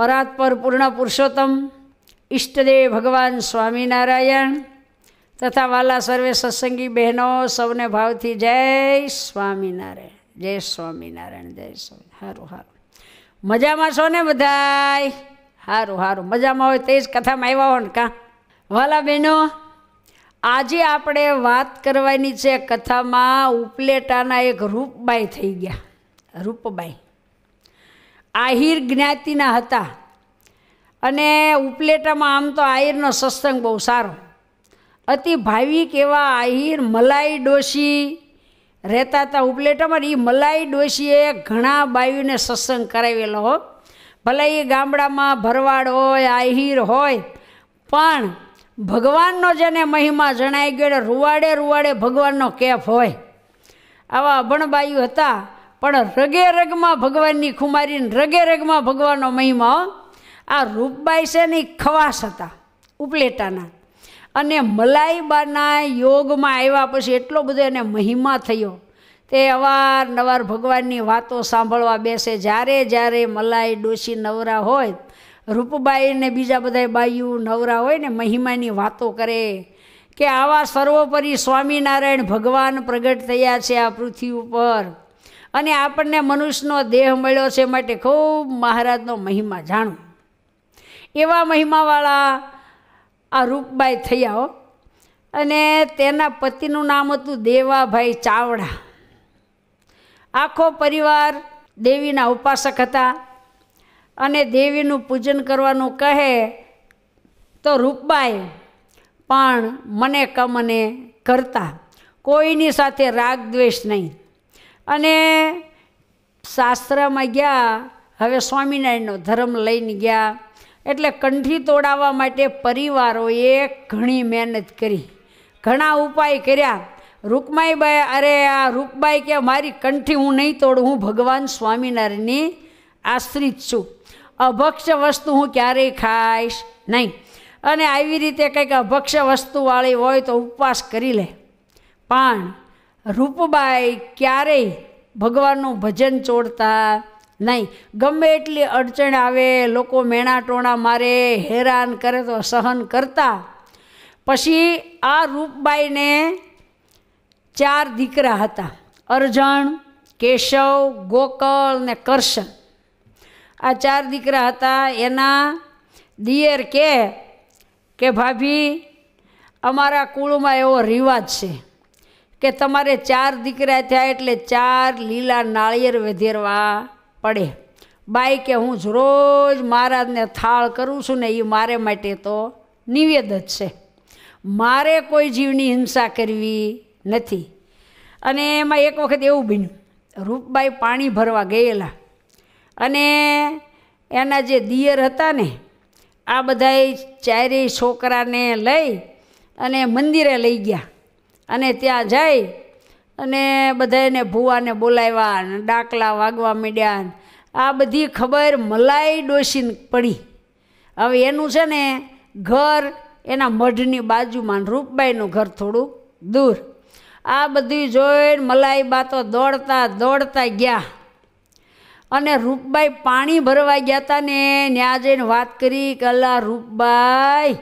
પરાત્પર પૂર્ણ પુરુષોત્તમ ઈષ્ટદેવ ભગવાન સ્વામિનારાયણ તથા વાલા સર્વે સત્સંગી બહેનો સૌને ભાવથી જય સ્વામિનારાયણ જય સ્વામિનારાયણ જય સ્વામી સારું સારું મજામાં છો ને બધાય સારું સારું મજામાં હોય તે જ કથામાં આવ્યા હો ને કાં વાલા બહેનો આજે આપણે વાત કરવાની છે કથામાં ઉપલેટાના એક રૂપબાઈ થઈ ગયા રૂપબાઈ આહિર જ્ઞાતિના હતા અને ઉપલેટામાં આમ તો આહિરનો સત્સંગ બહુ સારો અતિ ભાવિક એવા આહિર મલાઈ ડોશી રહેતા હતા ઉપલેટામાં એ મલાઈ ડોશીએ ઘણા બાયુને સત્સંગ કરાવેલો હો ભલે એ ગામડામાં ભરવાડ હોય આહિર હોય પણ ભગવાનનો જેને મહિમા જણાઈ ગયો રુવાડે રુવાડે ભગવાનનો કેફ હોય આવા અભણબાયુ હતા પણ રગે રગમાં ભગવાનની ખુમારીને રગે રગમાં ભગવાનનો મહિમા આ રૂપબાઈ છે ને ખવાસ હતા ઉપલેટાના અને મલાઈબાના યોગમાં આવ્યા પછી એટલો બધો એને મહિમા થયો તે અવારનવાર ભગવાનની વાતો સાંભળવા બેસે જ્યારે જ્યારે મલાઈ ડોશી નવરા હોય રૂપબાઈ ને બીજા બધા બાયું નવરા હોય ને મહિમાની વાતો કરે કે આવા સર્વોપરી સ્વામિનારાયણ ભગવાન પ્રગટ થયા છે આ પૃથ્વી ઉપર અને આપણને મનુષ્યનો દેહ મળ્યો છે માટે ખૂબ મહારાજનો મહિમા જાણું એવા મહિમાવાળા આ રૂપબાઈ થયા હો અને તેના પતિનું નામ હતું દેવાભાઈ ચાવડા આખો પરિવાર દેવીના ઉપાસક હતા અને દેવીનું પૂજન કરવાનું કહે તો રૂપબાઈ પણ મને કમને કરતા કોઈની સાથે રાગ દ્વેષ નહીં અને શાસ્ત્રમાં ગયા હવે સ્વામિનારાયણનો ધર્મ લઈને ગયા એટલે કંઠી તોડાવવા માટે પરિવારોએ ઘણી મહેનત કરી ઘણા ઉપાય કર્યા રૂકમાઈબાઈ અરે આ રૂકબાઈ કે મારી કંઠી હું નહીં તોડું હું ભગવાન સ્વામિનારાયણની આશ્રિત છું અભક્ષ વસ્તુ હું ક્યારેય ખાઈશ નહીં અને આવી રીતે કંઈક અભક્ષ વસ્તુવાળી હોય તો ઉપવાસ કરી લે પણ રૂપબાઈ ક્યારેય ભગવાનનું ભજન ચોડતા નહીં ગમે એટલી અડચણ આવે લોકો મેણા ટોણા મારે હેરાન કરે તો સહન કરતા પછી આ રૂપબાઈને ચાર દીકરા હતા અરજણ કેશવ ગોકળ ને કરશન આ ચાર દીકરા હતા એના દિયર કે કે ભાભી અમારા કુળમાં એવો રિવાજ છે કે તમારે ચાર દીકરા થયા એટલે ચાર લીલા નાળિયેર વધેરવા પડે બાઈ કે હું જ રોજ મહારાજને થાળ કરું છું ને એ મારે માટે તો નિવેદ જ છે મારે કોઈ જીવની હિંસા કરવી નથી અને એમાં એક વખત એવું બન્યું રૂપબાઈ પાણી ભરવા ગયેલા અને એના જે દિયર હતા ને આ બધાએ ચારેય છોકરાને લઈ અને મંદિરે લઈ ગયા અને ત્યાં જઈ અને બધાને ભૂવાને બોલાવ્યા અને ડાકલા વાગવા મીડ્યા આ બધી ખબર મલાઈ ડોસીને પડી હવે એનું છે ને ઘર એના મઢની બાજુમાં રૂપબાઈનું ઘર થોડું દૂર આ બધી જોઈને મલાઈ બા તો દોડતા દોડતા ગયા અને રૂપબાઈ પાણી ભરવા ગયા હતા ને ત્યાં જઈને વાત કરી કે અલા રૂપબાઈ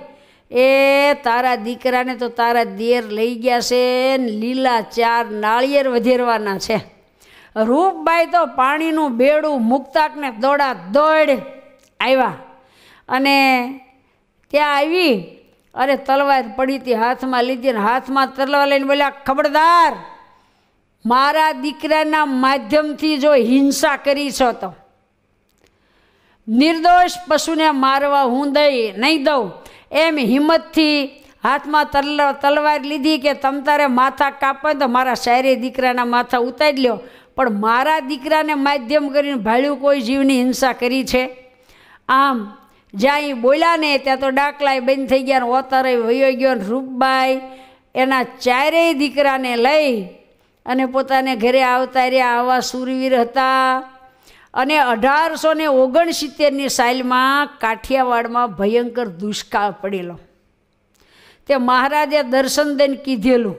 એ તારા દીકરાને તો તારા દેર લઈ ગયા છે ને લીલા ચાર નાળિયેર વધેરવાના છે રૂપબાઈ તો પાણીનું બેડું મૂકતાકને દોડા દોડ આવ્યા અને ત્યાં આવી અરે તલવાર પડી હતી હાથમાં લીધી અને હાથમાં તલવાર લઈને બોલ્યા ખબરદાર મારા દીકરાના માધ્યમથી જો હિંસા કરી છો તો નિર્દોષ પશુને મારવા હું દઈ નહીં દઉં એમ હિંમતથી હાથમાં તલ તલવાર લીધી કે તમ તારે માથા કાપે તો મારા શાયરી દીકરાના માથા ઉતારી લ્યો પણ મારા દીકરાને માધ્યમ કરીને ભાળ્યું કોઈ જીવની હિંસા કરી છે આમ જ્યાં એ બોલ્યા ને ત્યાં તો ડાકલાય બંધ થઈ ગયા ને ઓતારે વયો ગયો રૂપબાઈ એના ચારેય દીકરાને લઈ અને પોતાને ઘરે આવતા રહ્યા આવા સુરવીર હતા અને અઢારસો ને ઓગણસિત્તેરની સાઇલમાં કાઠિયાવાડમાં ભયંકર દુષ્કાળ પડેલો તે મહારાજે દર્શન દઈને કીધેલું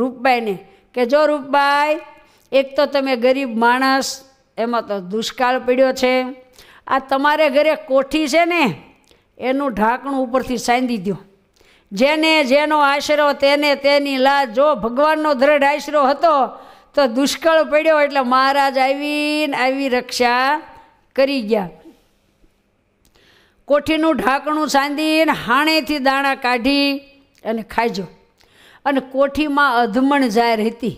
રૂપબાઈને કે જો રૂપબાઈ એક તો તમે ગરીબ માણસ એમાં તો દુષ્કાળ પડ્યો છે આ તમારે ઘરે કોઠી છે ને એનું ઢાંકણું ઉપરથી સાંધી દો જેને જેનો આશરો તેને તેની લાજ જો ભગવાનનો દ્રઢ આશરો હતો તો દુષ્કાળ પડ્યો એટલે મહારાજ આવીને આવી રક્ષા કરી ગયા કોઠીનું ઢાંકણું સાંધીને હાણેથી દાણા કાઢી અને ખાજો અને કોઠીમાં અધમણ જાહેર હતી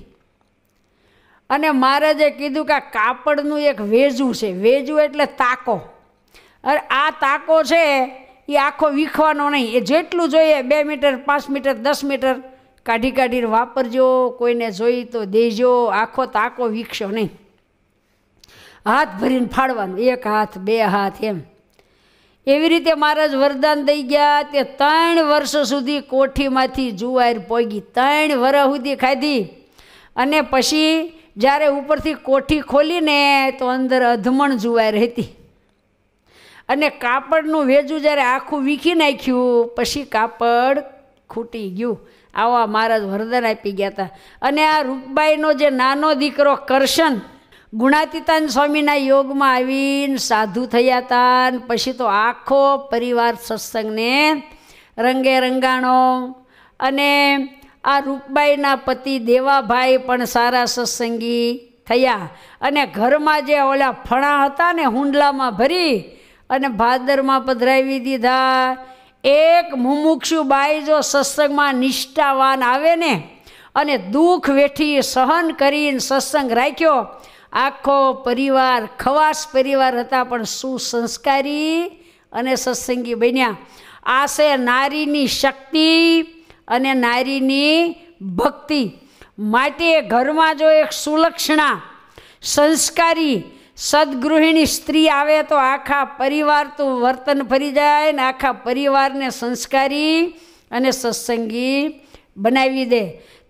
અને મહારાજે કીધું કે આ કાપડનું એક વેજું છે વેજું એટલે તાકો અરે આ તાકો છે એ આખો વીખવાનો નહીં એ જેટલું જોઈએ બે મીટર પાંચ મીટર દસ મીટર કાઢી કાઢીને વાપરજો કોઈને જોઈ તો દેજો આખો તાકો વીખશો નહીં હાથ ભરીને ફાળવાનું એક હાથ બે હાથ એમ એવી રીતે મહારાજ વરદાન દઈ ગયા તે ત્રણ વર્ષ સુધી કોઠીમાંથી જુવાર પોગી ત્રણ વર્ષ સુધી ખાધી અને પછી જ્યારે ઉપરથી કોઠી ખોલીને તો અંદર અધમણ જુવાર હતી અને કાપડનું વેજું જ્યારે આખું વીખી નાખ્યું પછી કાપડ ખૂટી ગયું આવા મહારાજ વરદાન આપી ગયા હતા અને આ રૂપબાઈનો જે નાનો દીકરો કરશન ગુણાતીતાન સ્વામીના યોગમાં આવીને સાધુ થયા હતા પછી તો આખો પરિવાર સત્સંગને રંગે રંગાણો અને આ રૂપબાઈના પતિ દેવાભાઈ પણ સારા સત્સંગી થયા અને ઘરમાં જે ઓલા ફણા હતા ને હુંડલામાં ભરી અને ભાદરમાં પધરાવી દીધા એક મુમુક્ષુ બાઈ જો સત્સંગમાં નિષ્ઠાવાન આવે ને અને દુઃખ વેઠી સહન કરીને સત્સંગ રાખ્યો આખો પરિવાર ખવાસ પરિવાર હતા પણ સુસંસ્કારી અને સત્સંગી બન્યા આ છે નારીની શક્તિ અને નારીની ભક્તિ માટે ઘરમાં જો એક સુલક્ષણા સંસ્કારી સદગૃહિણી સ્ત્રી આવે તો આખા પરિવાર તો વર્તન ફરી જાય ને આખા પરિવારને સંસ્કારી અને સત્સંગી બનાવી દે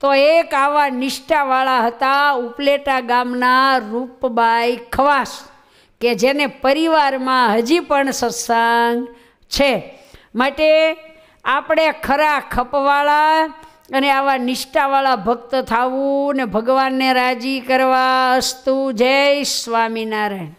તો એક આવા નિષ્ઠાવાળા હતા ઉપલેટા ગામના રૂપબાઈ ખવાસ કે જેને પરિવારમાં હજી પણ સત્સંગ છે માટે આપણે ખરા ખપવાળા અને આવા નિષ્ઠાવાળા ભક્ત થવું ને ભગવાનને રાજી કરવા અસ્તુ જય સ્વામિનારાયણ